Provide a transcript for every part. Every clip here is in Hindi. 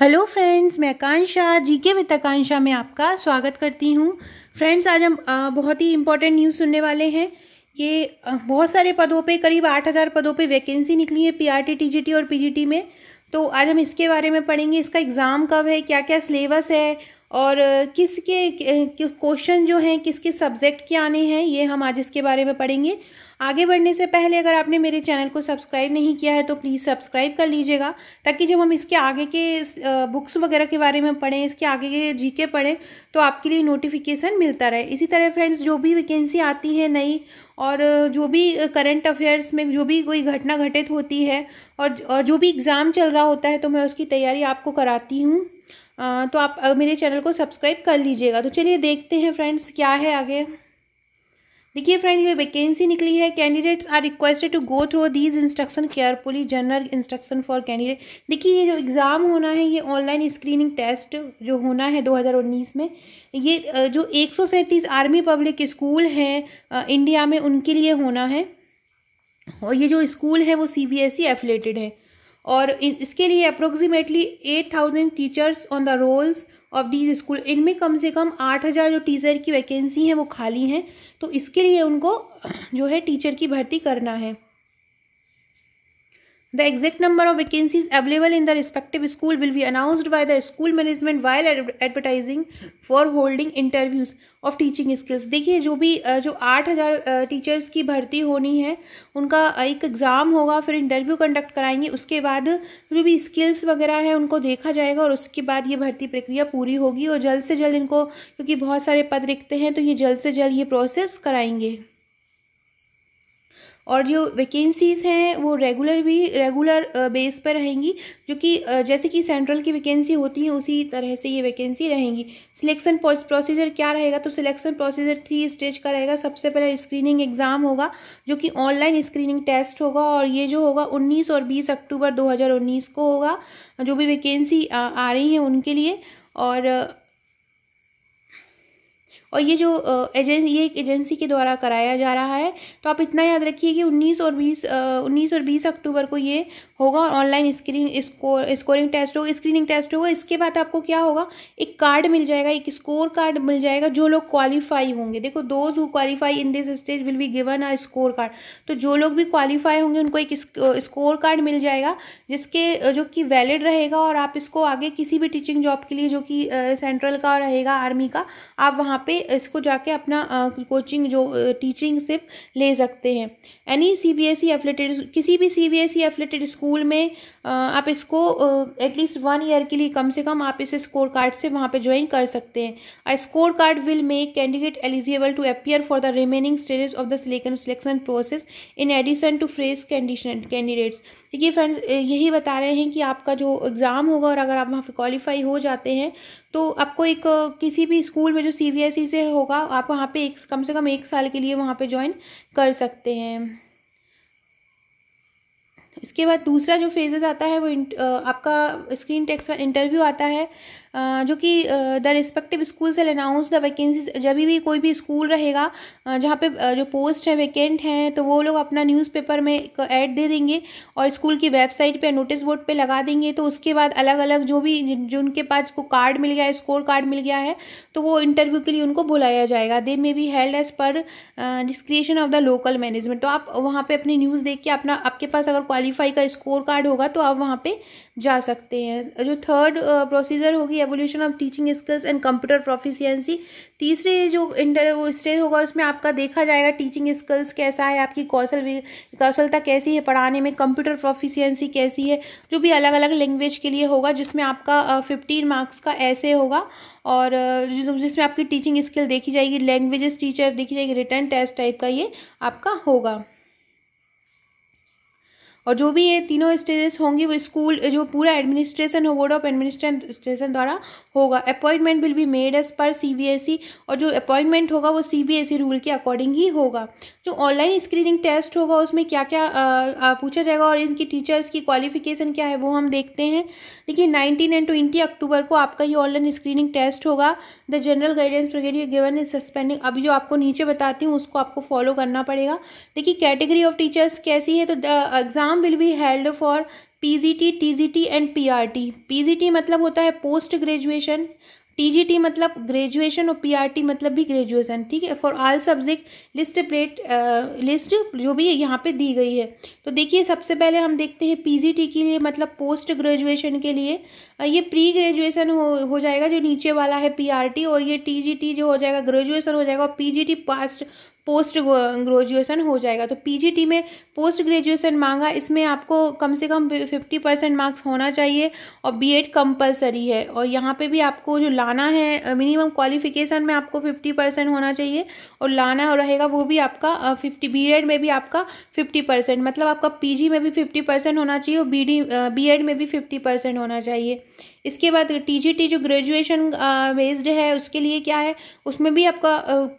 हेलो फ्रेंड्स मैं आकांक्षा जी के वित्त आकांक्षा में आपका स्वागत करती हूँ फ्रेंड्स आज हम बहुत ही इम्पोर्टेंट न्यूज़ सुनने वाले हैं ये बहुत सारे पदों पे करीब आठ हज़ार पदों पे वैकेंसी निकली है पीआरटी टीजीटी और पीजीटी में तो आज हम इसके बारे में पढ़ेंगे इसका एग्ज़ाम कब है क्या क्या सिलेबस है और किसके क्वेश्चन जो हैं किस किस सब्जेक्ट के आने हैं ये हम आज इसके बारे में पढ़ेंगे आगे बढ़ने से पहले अगर आपने मेरे चैनल को सब्सक्राइब नहीं किया है तो प्लीज़ सब्सक्राइब कर लीजिएगा ताकि जब हम इसके आगे के बुक्स वगैरह के बारे में पढ़ें इसके आगे के जीके पढ़ें तो आपके लिए नोटिफिकेशन मिलता रहे इसी तरह फ्रेंड्स जो भी वैकेंसी आती है नई और जो भी करंट अफेयर्स में जो भी कोई घटना घटित होती है और और जो भी एग्ज़ाम चल रहा होता है तो मैं उसकी तैयारी आपको कराती हूँ तो आप मेरे चैनल को सब्सक्राइब कर लीजिएगा तो चलिए देखते हैं फ्रेंड्स क्या है आगे देखिए फ्रेंड ये वैकेंसी निकली है candidates are requested to go through these instruction carefully general instruction for candidate देखिए ये जो एग्ज़ाम होना है ये ऑनलाइन स्क्रीनिंग टेस्ट जो होना है 2019 में ये जो एक आर्मी पब्लिक स्कूल हैं इंडिया में उनके लिए होना है और ये जो स्कूल है वो सी बी एफ़िलेटेड है और इसके लिए approximately eight thousand teachers on the rolls of these school इनमें कम से कम आठ हज़ार जो टीचर की वैकेंसी हैं वो खाली हैं तो इसके लिए उनको जो है टीचर की भर्ती करना है The exact number of vacancies available in the respective school will be announced by the school management while advertising for holding interviews of teaching skills देखिए जो भी जो आठ हज़ार टीचर्स की भर्ती होनी है उनका एक एग्ज़ाम होगा फिर इंटरव्यू कंडक्ट कराएंगे उसके बाद जो भी स्किल्स वगैरह हैं उनको देखा जाएगा और उसके बाद ये भर्ती प्रक्रिया पूरी होगी और जल्द से जल्द इनको क्योंकि बहुत सारे पद रिक्त हैं तो ये जल्द से जल्द ये प्रोसेस कराएंगे और जो वैकेंसीज़ हैं वो रेगुलर भी रेगुलर बेस पर रहेंगी जो कि जैसे कि सेंट्रल की वैकेंसी होती है उसी तरह से ये वैकेंसी रहेंगी सिलेक्शन प्रोसीजर क्या रहेगा तो सिलेक्शन प्रोसीजर थ्री स्टेज का रहेगा सबसे पहले स्क्रीनिंग एग्ज़ाम होगा जो कि ऑनलाइन स्क्रीनिंग टेस्ट होगा और ये जो होगा उन्नीस और बीस अक्टूबर दो को होगा जो भी वैकेंसी आ, आ रही हैं उनके लिए और और ये जो एजें ये एक एजेंसी के द्वारा कराया जा रहा है तो आप इतना याद रखिए कि 19 और 20 19 और 20 अक्टूबर को ये होगा online screen score scoring test होगा स्क्रीनिंग टेस्ट होगा इसके बाद आपको क्या होगा एक कार्ड मिल जाएगा एक स्कोर कार्ड मिल जाएगा जो लोग क्वालिफाई होंगे देखो those who qualify in this stage will be given a score card तो जो लोग भी क्वालिफाई होंगे उनको एक स्कोर कार्ड मिल जाएगा जिसके जो कि वैलिड रहेगा और आप इसको आगे किसी भी टीचिंग जॉब के लिए जो कि सेंट्रल का रहेगा आर्मी का आप वहाँ पर इसको जाके अपना कोचिंग जो टीचिंग सिर्फ ले सकते हैं any C B S E affiliated किसी भी C B S E affiliated school में आप इसको एटलीस्ट वन ईयर के लिए कम से कम आप इसे स्कोर कार्ड से वहाँ पे ज्वाइन कर सकते हैं I score card will make candidate eligible to appear for the remaining stages of the selection selection process in addition to fresh condition candidates देखिए फ्रेंड यही बता रहे हैं कि आपका जो एग्ज़ाम होगा और अगर आप वहाँ पर क्वालिफाई हो जाते हैं तो आपको एक किसी भी स्कूल में जो सी e से होगा आप वहाँ पर एक कम से कम एक साल के लिए वहाँ पर ज्वाइन कर सकते हैं इसके बाद दूसरा जो फेजेस आता है वो आपका स्क्रीन टेक्स्ट पर इंटरव्यू आता है जो कि द रिस्पेक्टिव स्कूल से अनाउंस द वैकेंसी जब भी कोई भी स्कूल रहेगा जहाँ पे जो पोस्ट है वैकेंट हैं तो वो लोग अपना न्यूज़पेपर में एक ऐड दे देंगे और स्कूल की वेबसाइट पे नोटिस बोर्ड पे लगा देंगे तो उसके बाद अलग अलग जो भी जिनके पास को कार्ड मिल गया है स्कोर कार्ड मिल गया है तो वो इंटरव्यू के लिए उनको बुलाया जाएगा they may be held as per discretion of the local management तो आप वहाँ पर अपनी न्यूज़ देख के अपना आपके पास अगर क्वालिटी क्वालिफाई का स्कोर कार्ड होगा तो आप वहाँ पे जा सकते हैं जो थर्ड प्रोसीजर होगी evaluation of teaching skills and computer proficiency तीसरे जो इंटर वो स्टेज होगा उसमें आपका देखा जाएगा टीचिंग स्किल्स कैसा है आपकी कौशल कौशलता कैसी है पढ़ाने में कंप्यूटर प्रोफिशियंसी कैसी है जो भी अलग अलग लैंग्वेज के लिए होगा जिसमें आपका फिफ्टीन मार्क्स का ऐसे होगा और जिसमें आपकी टीचिंग स्किल देखी जाएगी लैंग्वेजेस टीचर देखी जाएगी रिटर्न टेस्ट टाइप का ये आपका होगा और जो भी ये तीनों स्टेजेस होंगी वो स्कूल जो पूरा एडमिनिस्ट्रेशन हो बोर्ड ऑफ एडमिनिस्ट्रेशन द्वारा होगा appointment will be made as per CBSE और जो अपॉइंटमेंट होगा वो सीबीएसई रूल e के अकॉर्डिंग ही होगा जो ऑनलाइन स्क्रीनिंग टेस्ट होगा उसमें क्या क्या पूछा जाएगा और इनकी टीचर्स की क्वालिफिकेशन क्या है वो हम देखते हैं देखिए नाइनटीन एंड ट्वेंटी अक्टूबर को आपका ये ऑनलाइन स्क्रीनिंग टेस्ट होगा द जनरल गाइडेंस वगैरह गिवन इज सस्पेंडिंग अभी जो आपको नीचे बताती हूँ उसको आपको फॉलो करना पड़ेगा देखिए कैटेगरी ऑफ टीचर्स कैसी है तो the exam will be held for P G T T G T and P P R T G T मतलब होता है पोस्ट ग्रेजुएशन टीजीटी मतलब ग्रेजुएशन और पीआरटी मतलब भी ग्रेजुएशन ठीक है for all subject list plate list जो भी यहाँ पे दी गई है तो देखिए सबसे पहले हम देखते हैं पीजीटी के लिए मतलब पोस्ट ग्रेजुएशन के लिए uh, ये प्री ग्रेजुएशन हो हो जाएगा जो नीचे वाला है पीआरटी और ये टीजीटी जो हो जाएगा ग्रेजुएशन हो जाएगा और पी पास्ट पोस्ट ग्रेजुएसन हो जाएगा तो पीजीटी में पोस्ट ग्रेजुएसन मांगा इसमें आपको कम से कम फिफ्टी परसेंट मार्क्स होना चाहिए और बीएड कंपलसरी है और यहाँ पे भी आपको जो लाना है मिनिमम क्वालिफिकेशन में आपको फिफ्टी परसेंट होना चाहिए और लाना रहेगा वो भी आपका फिफ्टी बी में भी आपका फिफ्टी परसेंट मतलब आपका पी में भी फिफ्टी परसेंट होना चाहिए और बी डी में भी फिफ्टी परसेंट होना चाहिए इसके बाद टीजीटी जो ग्रेजुएशन बेस्ड है उसके लिए क्या है उसमें भी आपका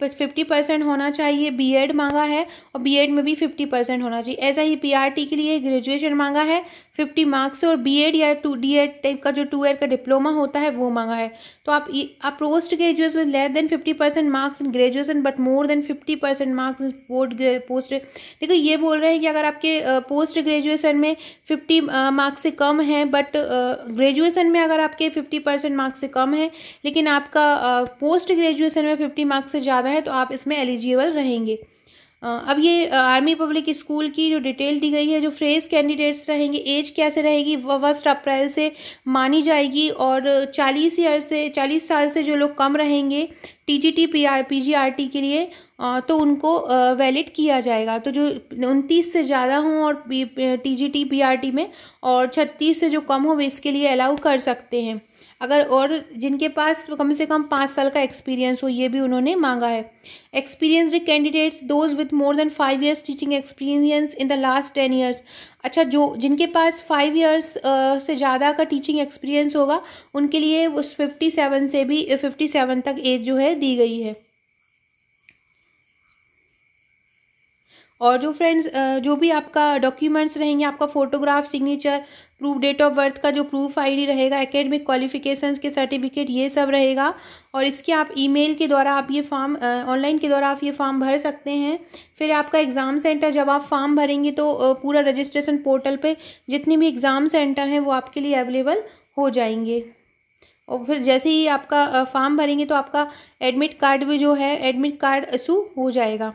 फिफ्टी परसेंट होना चाहिए बीएड मांगा है और बीएड में भी फिफ्टी परसेंट होना चाहिए ऐसा ही पीआरटी के लिए ग्रेजुएशन मांगा है फिफ्टी मार्क्स और बी एड या टू डी एड का जो टू ईयर का डिप्लोमा होता है वो मांगा है तो आप आप post graduates with less than fifty percent marks in graduation but more than fifty percent marks in post post देखो ये बोल रहे हैं कि अगर आपके पोस्ट ग्रेजुएसन में फिफ्टी मार्क्स से कम है बट ग्रेजुएसन में अगर आपके फिफ्टी परसेंट मार्क्स से कम है लेकिन आपका पोस्ट ग्रेजुएसन में फिफ्टी मार्क्स से ज़्यादा है तो आप इसमें एलिजिबल रहेंगे अब ये आर्मी पब्लिक स्कूल की जो डिटेल दी गई है जो फ्रेश कैंडिडेट्स रहेंगे एज कैसे रहेगी वह फर्स्ट अप्रैल से मानी जाएगी और चालीस ईयर से चालीस साल से जो लोग कम रहेंगे T G T P R P G R T के लिए तो उनको वैलिड किया जाएगा तो जो उनतीस से ज़्यादा हों और T G T P R T में और छत्तीस से जो कम हो वे इसके लिए अलाउ कर सकते हैं अगर और जिनके पास कम से कम पाँच साल का एक्सपीरियंस हो ये भी उन्होंने मांगा है experienced candidates those with more than five years teaching experience in the last ten years अच्छा जो जिनके पास फाइव ईयर्स से ज़्यादा का टीचिंग एक्सपीरियंस होगा उनके लिए उस फिफ्टी सेवन से भी फिफ्टी सेवन तक एज जो है दी गई है और जो फ्रेंड्स जो भी आपका डॉक्यूमेंट्स रहेंगे आपका photograph signature proof date of birth का जो प्रूफ आईडी रहेगा एकेडमिक क्वालिफिकेशंस के सर्टिफिकेट ये सब रहेगा और इसके आप ईमेल के द्वारा आप ये फॉर्म ऑनलाइन के द्वारा आप ये फॉर्म भर सकते हैं फिर आपका एग्ज़ाम सेंटर जब आप फॉर्म भरेंगे तो पूरा रजिस्ट्रेशन पोर्टल पर जितनी भी एग्ज़ाम सेंटर हैं वो आपके लिए अवेलेबल हो जाएंगे और फिर जैसे ही आपका फॉर्म भरेंगे तो आपका एडमिट कार्ड भी जो है एडमिट कार्ड इशू हो जाएगा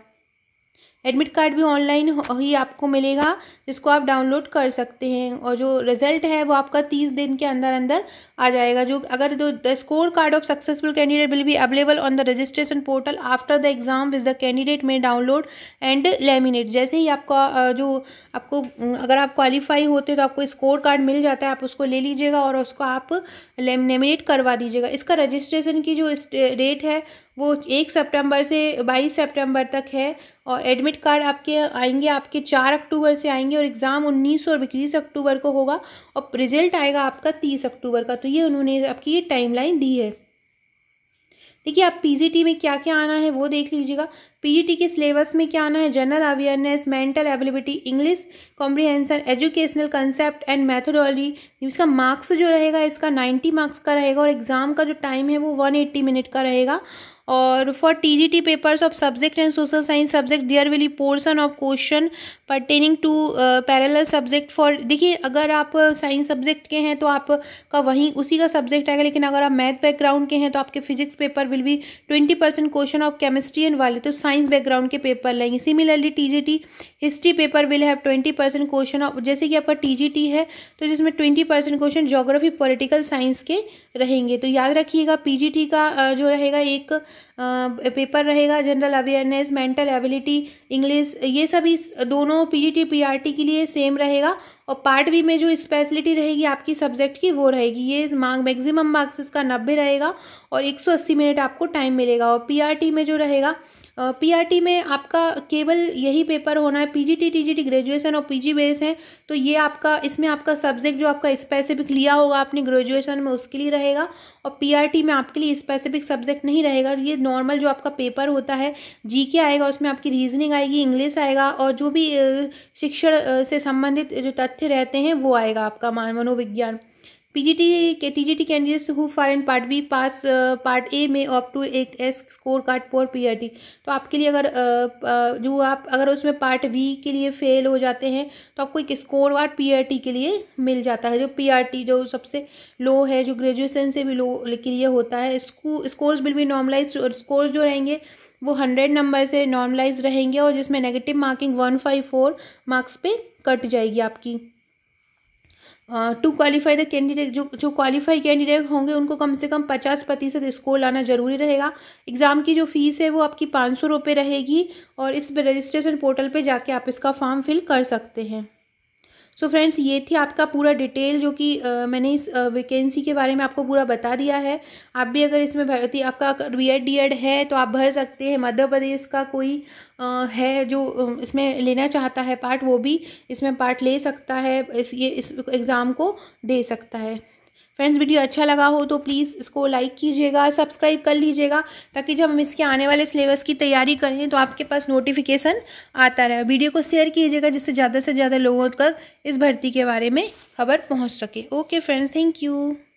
एडमिट कार्ड भी ऑनलाइन ही आपको मिलेगा जिसको आप डाउनलोड कर सकते हैं और जो रिजल्ट है वो आपका तीस दिन के अंदर अंदर आ जाएगा जो अगर the score card of successful candidate will be available on the registration portal after the exam which the candidate may download and laminate जैसे ही आपका जो आपको अगर आप क्वालिफाई होते तो आपको स्कोर कार्ड मिल जाता है आप उसको ले लीजिएगा और उसको आप लेमिनेट करवा दीजिएगा इसका रजिस्ट्रेशन की जो रेट है वो एक सितंबर से बाईस सितंबर तक है और एडमिट कार्ड आपके आएंगे आपके चार अक्टूबर से आएंगे और एग्ज़ाम उन्नीस और इक्कीस अक्टूबर को होगा और रिजल्ट आएगा आपका तीस अक्टूबर का तो ये उन्होंने आपकी ये टाइमलाइन दी है देखिए आप पीजीटी में क्या क्या आना है वो देख लीजिएगा पीजीटी के सिलेबस में क्या आना है general awareness mental ability English comprehension educational concept and methodology इसका मार्क्स जो रहेगा इसका नाइन्टी मार्क्स का रहेगा और एग्ज़ाम का जो टाइम है वो वन एट्टी मिनट का रहेगा और for T G T papers of subject and social science subject there will portion of question pertaining to parallel subject for देखिए अगर आप साइंस uh, सब्जेक्ट के हैं तो आपका uh, वहीं उसी का सब्जेक्ट आएगा लेकिन अगर आप मैथ बैकग्राउंड के हैं तो आपके फिजिक्स पेपर विल भी twenty percent question of chemistry and वाले तो साइंस बैकग्राउंड के पेपर लेंगे similarly T G T history paper will have twenty percent question of जैसे कि आपका टी जी टी है तो जिसमें twenty percent question geography political science के रहेंगे तो याद रखिएगा पी जी टी का uh, जो रहेगा एक पेपर रहेगा general awareness mental ability English ये सभी दोनों पीजीटी पीआरटी के लिए सेम रहेगा और पार्ट बी में जो स्पेशलिटी रहेगी आपकी सब्जेक्ट की वो रहेगी ये मांग मैक्सिमम मार्क्स इसका नब्बे रहेगा और एक सौ अस्सी मिनट आपको टाइम मिलेगा और पीआरटी में जो रहेगा पीआरटी में आपका केवल यही पेपर होना है पीजीटी टीजीटी ग्रेजुएशन और पीजी बेस है तो ये आपका इसमें आपका सब्जेक्ट जो आपका स्पेसिफिक लिया होगा आपने ग्रेजुएशन में उसके लिए रहेगा और पीआरटी में आपके लिए स्पेसिफिक सब्जेक्ट नहीं रहेगा ये नॉर्मल जो आपका पेपर होता है जी आएगा उसमें आपकी रीजनिंग आएगी इंग्लिश आएगा और जो भी शिक्षण से संबंधित जो तथ्य रहते हैं वो आएगा आपका मान मनोविज्ञान पीजीटी के TGT candidates who foreign part B pass part A में ऑप टू एक एस स्कोर कार्ड फॉर पीआरटी तो आपके लिए अगर uh, uh, जो आप अगर उसमें पार्ट बी के लिए फेल हो जाते हैं तो आपको एक स्कोर कार्ड पीआरटी के लिए मिल जाता है जो पीआरटी e जो सबसे लो है जो ग्रेजुएसन से भी लो के लिए होता है स्कोर्स विल भी नॉर्मलाइज स्कोर जो रहेंगे वो हंड्रेड नंबर से नॉर्मलाइज रहेंगे और जिसमें negative marking one five four marks पे कट जाएगी आपकी टू क्वालिफाई द कैंडिडेट जो जो क्वालिफाई कैंडिडेट होंगे उनको कम से कम पचास प्रतिशत स्कोर लाना जरूरी रहेगा एग्ज़ाम की जो फ़ीस है वो आपकी पाँच सौ रुपये रहेगी और इस रजिस्ट्रेशन पोर्टल पे जाके आप इसका फॉर्म फिल कर सकते हैं सो so फ्रेंड्स ये थी आपका पूरा डिटेल जो कि मैंने इस वैकेंसी के बारे में आपको पूरा बता दिया है आप भी अगर इसमें भरती आपका बी एड डी एड है तो आप भर सकते हैं मध्य प्रदेश का कोई आ, है जो इसमें लेना चाहता है पार्ट वो भी इसमें पार्ट ले सकता है इस ये इस एग्ज़ाम को दे सकता है फ्रेंड्स वीडियो अच्छा लगा हो तो प्लीज़ इसको लाइक कीजिएगा सब्सक्राइब कर लीजिएगा ताकि जब हम इसके आने वाले सिलेबस की तैयारी करें तो आपके पास नोटिफिकेशन आता रहे वीडियो को शेयर कीजिएगा जिससे ज़्यादा से ज़्यादा लोगों तक इस भर्ती के बारे में खबर पहुँच सके ओके फ्रेंड्स थैंक यू